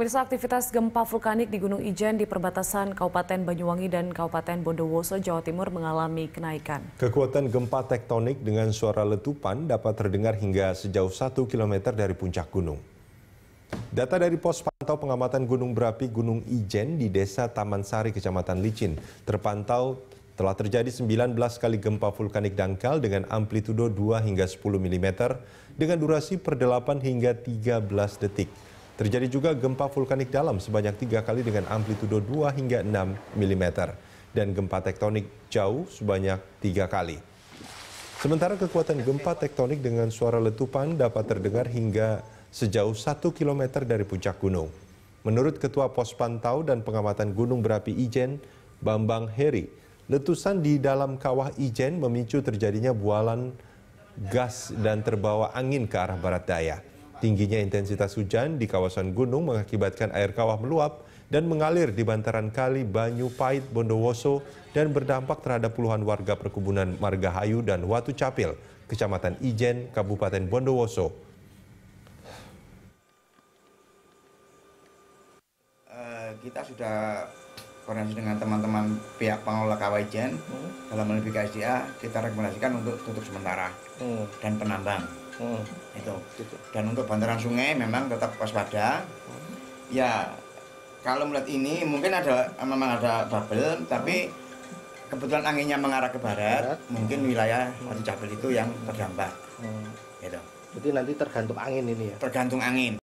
Pemirsa aktivitas gempa vulkanik di Gunung Ijen di perbatasan Kabupaten Banyuwangi dan Kabupaten Bondowoso, Jawa Timur mengalami kenaikan. Kekuatan gempa tektonik dengan suara letupan dapat terdengar hingga sejauh 1 km dari puncak gunung. Data dari pos pantau pengamatan gunung berapi Gunung Ijen di Desa Taman Sari, Kecamatan Licin, terpantau telah terjadi 19 kali gempa vulkanik dangkal dengan amplitudo 2 hingga 10 mm dengan durasi per 8 hingga 13 detik. Terjadi juga gempa vulkanik dalam sebanyak tiga kali dengan amplitudo 2 hingga 6 mm dan gempa tektonik jauh sebanyak tiga kali. Sementara kekuatan gempa tektonik dengan suara letupan dapat terdengar hingga sejauh 1 km dari puncak gunung. Menurut Ketua Pos Pantau dan Pengamatan Gunung Berapi Ijen, Bambang Heri, letusan di dalam kawah Ijen memicu terjadinya bualan gas dan terbawa angin ke arah barat daya. Tingginya intensitas hujan di kawasan gunung mengakibatkan air kawah meluap dan mengalir di bantaran kali Banyu Pait Bondowoso, dan berdampak terhadap puluhan warga perkebunan Margahayu dan Watu Capil, Kecamatan Ijen, Kabupaten Bondowoso. Eh, kita sudah koordinasi dengan teman-teman pihak pengelola Kawaijen hmm. dalam lebih KSDA kita rekomendasikan untuk tutup sementara hmm. dan penambang hmm. itu gitu. dan untuk bantaran sungai memang tetap waspada hmm. ya kalau melihat ini mungkin ada memang ada bubble tapi kebetulan anginnya mengarah ke barat, barat. mungkin wilayah hmm. itu yang terdampak hmm. gitu jadi nanti tergantung angin ini ya tergantung angin